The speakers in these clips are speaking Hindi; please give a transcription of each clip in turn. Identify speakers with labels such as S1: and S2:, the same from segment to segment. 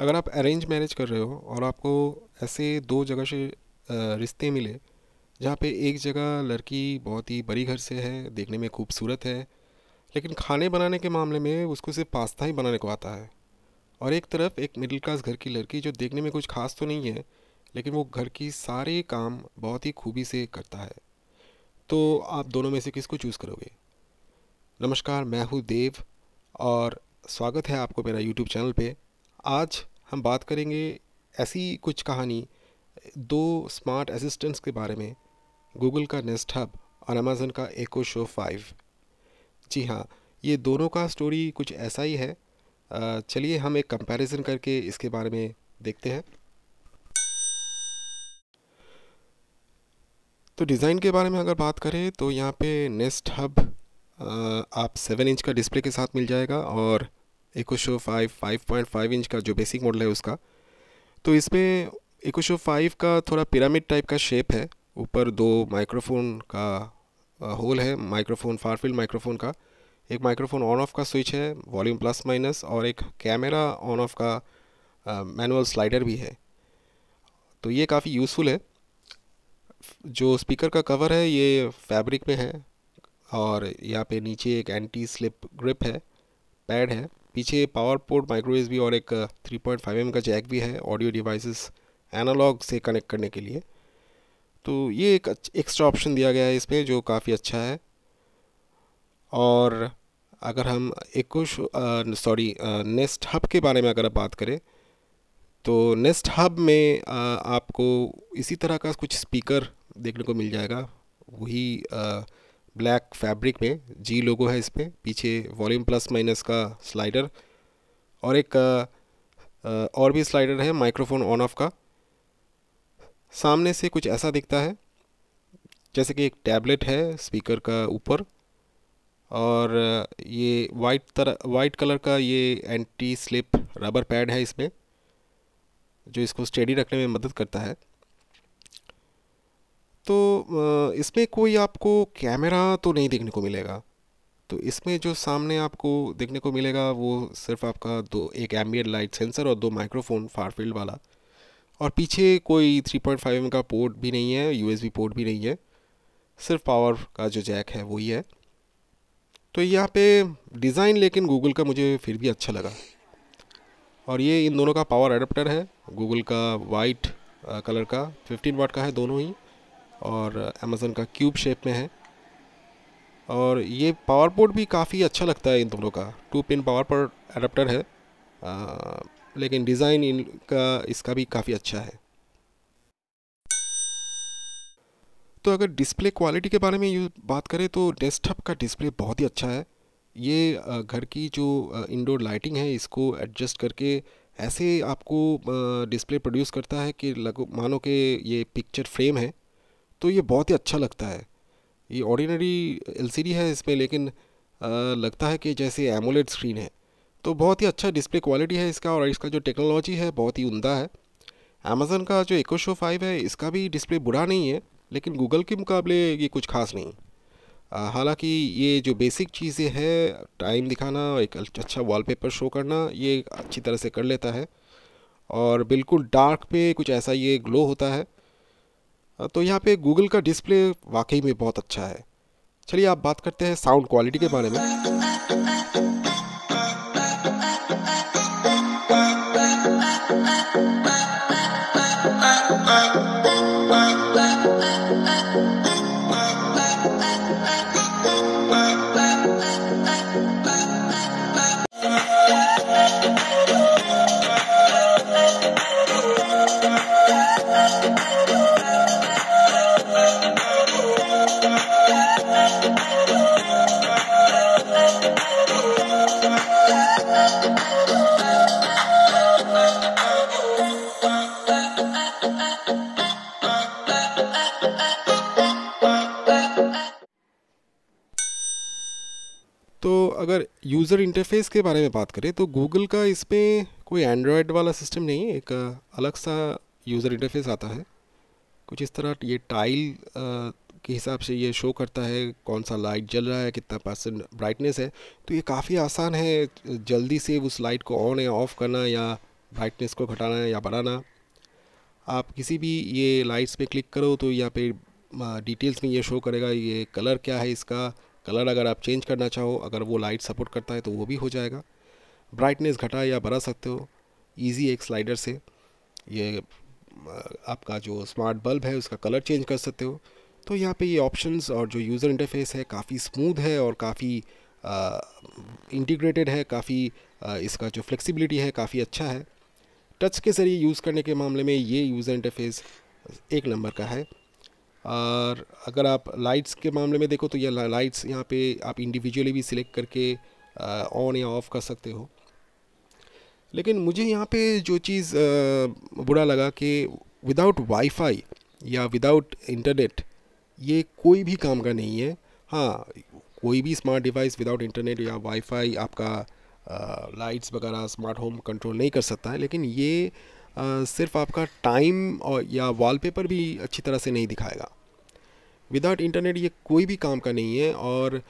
S1: अगर आप अरेंज मैरिज कर रहे हो और आपको ऐसे दो जगह से रिश्ते मिले जहाँ पे एक जगह लड़की बहुत ही बड़ी घर से है देखने में खूबसूरत है लेकिन खाने बनाने के मामले में उसको सिर्फ पास्ता ही बनाने को आता है और एक तरफ एक मिडिल क्लास घर की लड़की जो देखने में कुछ खास तो नहीं है लेकिन वो घर की सारे काम बहुत ही खूबी से करता है तो आप दोनों में से किसको चूज़ करोगे नमस्कार मैं हूँ देव और स्वागत है आपको मेरा यूट्यूब चैनल पे आज हम बात करेंगे ऐसी कुछ कहानी दो स्मार्ट असिस्टेंट्स के बारे में गूगल का नेस्ट हब और अमेजन का एको शो फाइव जी हाँ ये दोनों का स्टोरी कुछ ऐसा ही है चलिए हम एक कंपैरिजन करके इसके बारे में देखते हैं तो डिज़ाइन के बारे में अगर बात करें तो यहाँ पे नेस्ट हब आप सेवन इंच का डिस्प्ले के साथ मिल जाएगा और Echo Show five five point five inch का जो बेसिक मॉडल है उसका तो इसमें एकोशो फाइव का थोड़ा पिरामिड टाइप का शेप है ऊपर दो माइक्रोफोन का होल है माइक्रोफोन फारफील्ड माइक्रोफोन का एक माइक्रोफोन ऑन ऑफ का स्विच है वॉल्यूम प्लस माइनस और एक कैमरा ऑन ऑफ का मैनुअल स्लाइडर भी है तो ये काफ़ी यूज़फुल है जो स्पीकर का कवर है ये फैब्रिक में है और यहाँ पे नीचे एक एंटी स्लिप ग्रिप है पैड है पीछे पावर पोर्ट माइक्रो एस और एक 3.5 पॉइंट mm का जैक भी है ऑडियो डिवाइसेस एनालॉग से कनेक्ट करने के लिए तो ये एक एक्स्ट्रा ऑप्शन दिया गया है इसमें जो काफ़ी अच्छा है और अगर हम एक सॉरी नेस्ट हब के बारे में अगर आप बात करें तो नेस्ट हब में आ, आपको इसी तरह का कुछ स्पीकर देखने को मिल जाएगा वही ब्लैक फैब्रिक में जी लोगो है इस पर पीछे वॉल्यूम प्लस माइनस का स्लाइडर और एक और भी स्लाइडर है माइक्रोफोन ऑन ऑफ का सामने से कुछ ऐसा दिखता है जैसे कि एक टैबलेट है स्पीकर का ऊपर और ये वाइट तरह वाइट कलर का ये एंटी स्लिप रबर पैड है इसमें जो इसको स्टेडी रखने में मदद करता है तो इसमें कोई आपको कैमरा तो नहीं देखने को मिलेगा तो इसमें जो सामने आपको देखने को मिलेगा वो सिर्फ आपका दो एक एम्बियर लाइट सेंसर और दो माइक्रोफोन फारफील्ड वाला और पीछे कोई थ्री पॉइंट फाइव का पोर्ट भी नहीं है यू पोर्ट भी नहीं है सिर्फ पावर का जो जैक है वही है तो यहाँ पे डिज़ाइन लेकिन गूगल का मुझे फिर भी अच्छा लगा और ये इन दोनों का पावर अडेप्टर है गूगल का वाइट कलर का 15 वाट का है दोनों ही और अमेज़न का क्यूब शेप में है और ये पावर पोर्ट भी काफ़ी अच्छा लगता है इन दोनों का two pin power port adapter है आ, लेकिन डिज़ाइन इनका इसका भी काफ़ी अच्छा है तो अगर डिस्प्ले क्वालिटी के बारे में बात करें तो डेस्कटॉप का डिस्प्ले बहुत ही अच्छा है ये घर की जो इंडोर लाइटिंग है इसको एडजस्ट करके ऐसे आपको डिस्प्ले प्रोड्यूस करता है कि लगो मानो के ये पिक्चर फ्रेम है तो ये बहुत ही अच्छा लगता है ये ऑर्डिनरी एलसीडी है इसमें लेकिन आ, लगता है कि जैसे एमोलेड स्क्रीन है तो बहुत ही अच्छा डिस्प्ले क्वालिटी है इसका और इसका जो टेक्नोलॉजी है बहुत ही उमदा है अमेज़न का जो इको शो फाइव है इसका भी डिस्प्ले बुरा नहीं है लेकिन गूगल के मुकाबले ये कुछ खास नहीं हालांकि ये जो बेसिक चीज़ें हैं टाइम दिखाना एक अच्छा वॉलपेपर शो करना ये अच्छी तरह से कर लेता है और बिल्कुल डार्क पे कुछ ऐसा ये ग्लो होता है तो यहाँ पे गूगल का डिस्प्ले वाकई में बहुत अच्छा है चलिए आप बात करते हैं साउंड क्वालिटी के बारे में तो अगर यूज़र इंटरफेस के बारे में बात करें तो गूगल का इसमें कोई एंड्रॉयड वाला सिस्टम नहीं है एक अलग सा यूज़र इंटरफेस आता है कुछ इस तरह ये टाइल के हिसाब से ये शो करता है कौन सा लाइट जल रहा है कितना परसेंट ब्राइटनेस है तो ये काफ़ी आसान है जल्दी से उस लाइट को ऑन या ऑफ़ करना या ब्राइटनेस को घटाना या बढ़ाना आप किसी भी ये लाइट्स पे क्लिक करो तो यहाँ पे डिटेल्स में ये शो करेगा ये कलर क्या है इसका कलर अगर आप चेंज करना चाहो अगर वो लाइट सपोर्ट करता है तो वो भी हो जाएगा ब्राइटनेस घटा या बढ़ा सकते हो ईजी एक स्लाइडर से ये आपका जो स्मार्ट बल्ब है उसका कलर चेंज कर सकते हो तो यहाँ पे ये ऑप्शंस और जो यूज़र इंटरफेस है काफ़ी स्मूथ है और काफ़ी इंटीग्रेटेड है काफ़ी इसका जो फ्लेक्सिबिलिटी है काफ़ी अच्छा है टच के ज़रिए यूज़ करने के मामले में ये यूज़र इंटरफेस एक नंबर का है और अगर आप लाइट्स के मामले में देखो तो ये यह लाइट्स यहाँ पे आप इंडिविजुअली भी सिलेक्ट करके ऑन या ऑफ़ कर सकते हो लेकिन मुझे यहाँ पे जो चीज़ बुरा लगा कि विदाउट वाईफाई या विदाउट इंटरनेट ये कोई भी काम का नहीं है हाँ कोई भी स्मार्ट डिवाइस विदाउट इंटरनेट या वाईफाई आपका लाइट्स वगैरह स्मार्ट होम कंट्रोल नहीं कर सकता है लेकिन ये आ, सिर्फ आपका टाइम और या वॉलपेपर भी अच्छी तरह से नहीं दिखाएगा विदाउट इंटरनेट ये कोई भी काम का नहीं है और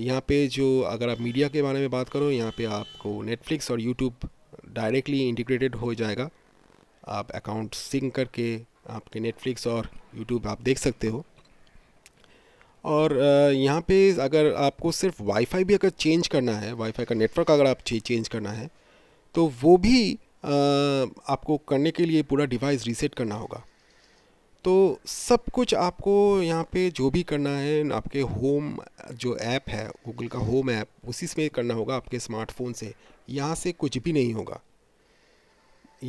S1: यहाँ पे जो अगर आप मीडिया के बारे में बात करो यहाँ पे आपको नेटफ्लिक्स और यूट्यूब डायरेक्टली इंटीग्रेटेड हो जाएगा आप अकाउंट सिंक करके आपके नेटफ्लिक्स और यूट्यूब आप देख सकते हो और यहाँ पे अगर आपको सिर्फ वाईफाई भी अगर चेंज करना है वाईफाई का नेटवर्क अगर आप चेंज करना है तो वो भी आपको करने के लिए पूरा डिवाइस रीसेट करना होगा तो सब कुछ आपको यहाँ पे जो भी करना है आपके होम जो ऐप है गूगल का होम ऐप उसी में करना होगा आपके स्मार्टफोन से यहाँ से कुछ भी नहीं होगा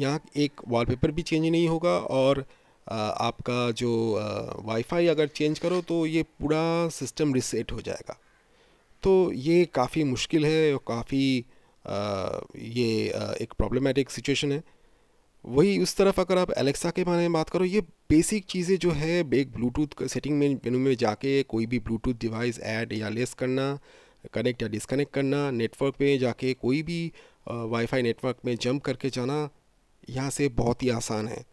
S1: यहाँ एक वॉलपेपर भी चेंज नहीं होगा और आपका जो वाईफाई अगर चेंज करो तो ये पूरा सिस्टम रिसेट हो जाएगा तो ये काफ़ी मुश्किल है और काफ़ी ये एक प्रॉब्लमेटिक सिचुएशन है वही उस तरफ अगर आप एलेक्सा के बारे में बात करो ये बेसिक चीज़ें जो है एक ब्लूटूथ सेटिंग में मेनू में जाके कोई भी ब्लूटूथ डिवाइस ऐड या लेस करना कनेक्ट या डिसकनेक्ट करना नेटवर्क पे जाके कोई भी वाईफाई नेटवर्क में जंप करके जाना यहाँ से बहुत ही आसान है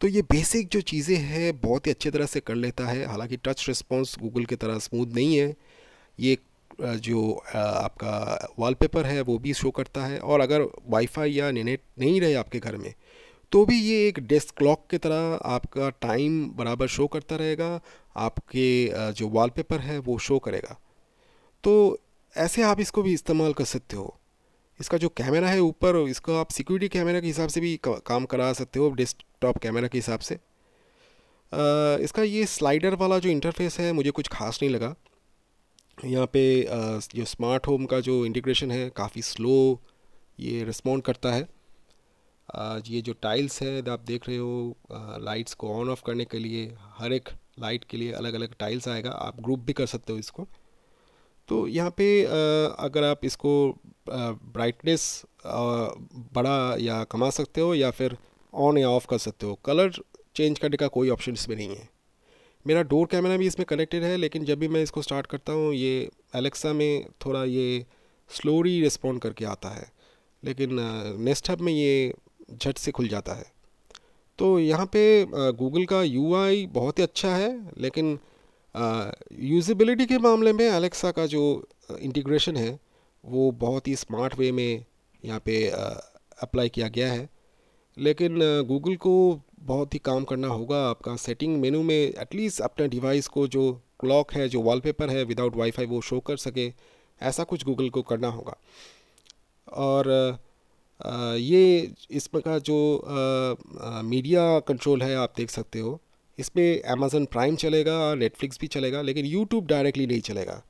S1: तो ये बेसिक जो चीज़ें हैं बहुत ही अच्छी तरह से कर लेता है हालांकि टच रिस्पॉन्स गूगल की तरह स्मूथ नहीं है ये जो आपका वॉलपेपर है वो भी शो करता है और अगर वाईफाई या नेट नहीं रहे आपके घर में तो भी ये एक डेस्क क्लॉक की तरह आपका टाइम बराबर शो करता रहेगा आपके जो वॉलपेपर है वो शो करेगा तो ऐसे आप इसको भी इस्तेमाल कर सकते हो इसका जो कैमरा है ऊपर इसको आप सिक्योरिटी कैमरा के हिसाब से भी काम करा सकते हो डेस्कटॉप कैमरा के हिसाब से इसका ये स्लाइडर वाला जो इंटरफेस है मुझे कुछ खास नहीं लगा यहाँ पे जो स्मार्ट होम का जो इंटीग्रेशन है काफ़ी स्लो ये रिस्पॉन्ड करता है ये जो टाइल्स है आप देख रहे हो लाइट्स को ऑन ऑफ करने के लिए हर एक लाइट के लिए अलग अलग टाइल्स आएगा आप ग्रुप भी कर सकते हो इसको तो यहाँ पे अगर आप इसको ब्राइटनेस बड़ा या कमा सकते हो या फिर ऑन या ऑफ़ कर सकते हो कलर चेंज करने का कोई ऑप्शन इसमें नहीं है मेरा डोर कैमरा भी इसमें कनेक्टेड है लेकिन जब भी मैं इसको स्टार्ट करता हूँ ये एलेक्सा में थोड़ा ये स्लोली रिस्पॉन्ड करके आता है लेकिन नेस्ट हब में ये झट से खुल जाता है तो यहाँ पे गूगल का यूआई बहुत ही अच्छा है लेकिन यूज़बिलिटी के मामले में अलेक्सा का जो इंटीग्रेशन है वो बहुत ही स्मार्ट वे में यहाँ पे अप्लाई किया गया है लेकिन गूगल को बहुत ही काम करना होगा आपका सेटिंग मेनू में एटलीस्ट अपने डिवाइस को जो क्लॉक है जो वॉलपेपर है विदाउट वाईफाई वो शो कर सके ऐसा कुछ गूगल को करना होगा और ये इसमें का जो मीडिया कंट्रोल है आप देख सकते हो इस पर अमेज़न प्राइम चलेगा और नेटफ्लिक्स भी चलेगा लेकिन यूट्यूब डायरेक्टली नहीं चलेगा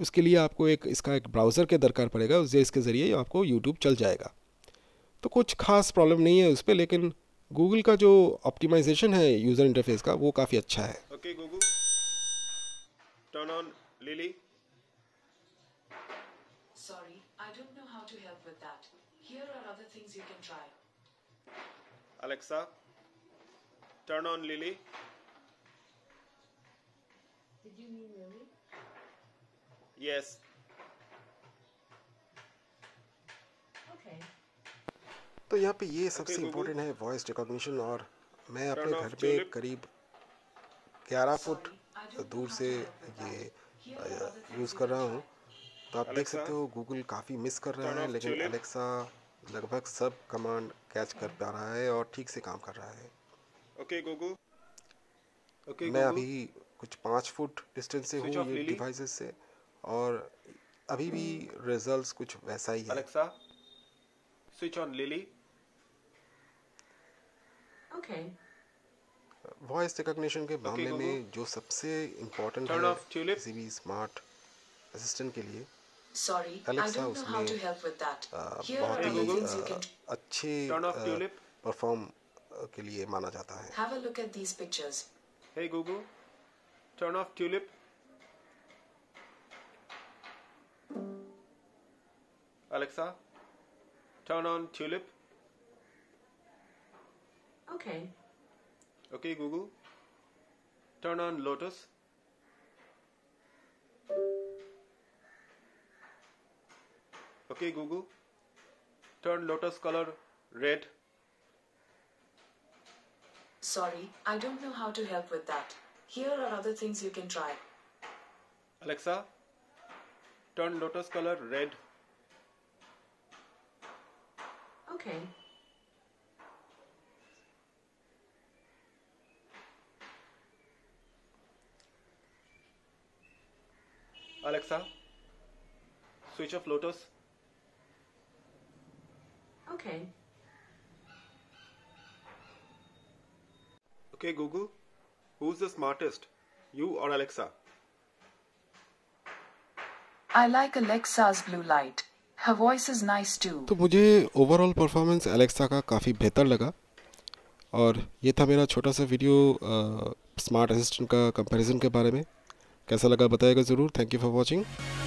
S1: उसके लिए आपको एक इसका एक ब्राउज़र के दरकार पड़ेगा उस इसके ज़रिए आपको यूट्यूब चल जाएगा तो कुछ खास प्रॉब्लम नहीं है उस पर लेकिन गूगल का जो ऑप्टिमाइजेशन है यूज़र इंटरफेस का वो काफ़ी अच्छा है okay Google turn on Lily sorry I don't know how to help with that here are other things you can try Alexa Turn on, Lily. Did you mean Lily? Yes. Okay. तो यहाँ पे ये सबसे इम्पोर्टेंट है वॉइस रिकॉग्निशन और मैं अपने घर पे करीब 11 फुट दूर से ये यूज़ uh, कर रहा हूँ
S2: तो आप देख सकते हो
S1: गूगल काफ़ी मिस कर रहा है लेकिन एलेक्सा लगभग सब कमांड कैच कर पा रहा है और ठीक से काम कर रहा है ओके गोगो ओके मैं अभी कुछ पाँच फुट डिस्टेंस से हूँ ये डिवाइसेस से और अभी भी रिजल्ट्स कुछ वैसा ही है Alexa switch on Lily okay voice recognition के मामले okay, में जो सबसे इम्पोर्टेंट है किसी भी स्मार्ट असिस्टेंट के लिए अलेक्सा उसमें uh, बहुत ही uh, अच्छे परफॉर्म के लिए माना जाता है Have a look at these pictures. Hey Google, turn off tulip. Alexa, turn on tulip. Okay. Okay Google, turn on lotus. Okay Google, turn lotus color red. Sorry, I don't know how to help with that. Here are other things you can try. Alexa, turn lotus color red. Okay. Alexa, switch off Lotus. Okay. Okay, Google, who's the smartest, you or Alexa? I like Alexa's blue light. Her voice is nice too. तो मुझे overall performance Alexa का काफ़ी बेहतर लगा और ये था मेरा छोटा सा video smart assistant का comparison के बारे में कैसा लगा बताएगा ज़रूर Thank you for watching.